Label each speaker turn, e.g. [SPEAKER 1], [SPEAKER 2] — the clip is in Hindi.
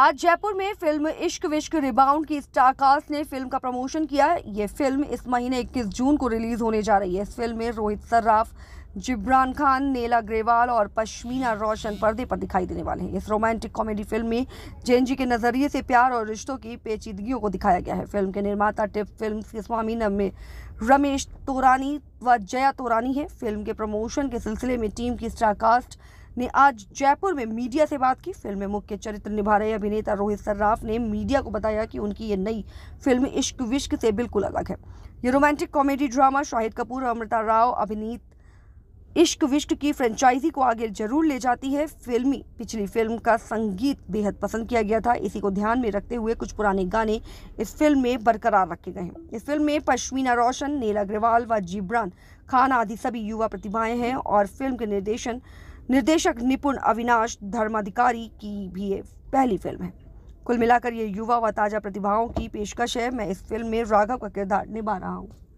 [SPEAKER 1] आज जयपुर में फिल्म इश्क विश्क रिबाउंड की स्टार कास्ट ने फिल्म का प्रमोशन किया ये फिल्म इस महीने 21 जून को रिलीज होने जा रही है इस फिल्म में रोहित सर्राफ जिब्रान खान नेला ग्रेवाल और पश्मीना रोशन पर्दे पर दिखाई देने वाले हैं इस रोमांटिक कॉमेडी फिल्म में जैन जी के नज़रिए से प्यार और रिश्तों की पेचीदगियों को दिखाया गया है फिल्म के निर्माता टिप फिल्म के स्वामी नमे रमेश तोरानी व जया तोरानी है फिल्म के प्रमोशन के सिलसिले में टीम की स्टारकास्ट ने आज जयपुर में मीडिया से बात की फिल्म में मुख्य चरित्र निभा रहे अभिनेता रोहित सर्राफ ने मीडिया को बताया कि उनकी ये नई फिल्म इश्क विश्क से बिल्कुल अलग है ये romantic comedy drama Shahid Kapoor और अमृता राव अभिनीत इश्क विश्क की फ्रेंचाइजी को आगे जरूर ले जाती है फिल्मी पिछली फिल्म का संगीत बेहद पसंद किया गया था इसी को ध्यान में रखते हुए कुछ पुराने गाने इस फिल्म में बरकरार रखे गए हैं इस फिल्म में पश्मीना रोशन नीला अग्रवाल व जिब्रान खान आदि सभी युवा प्रतिभाएं हैं और फिल्म के निर्देशन निर्देशक निपुण अविनाश धर्माधिकारी की भी ये पहली फिल्म है कुल मिलाकर ये युवा व ताज़ा प्रतिभाओं की पेशकश है मैं इस फिल्म में राघव का किरदार निभा रहा हूँ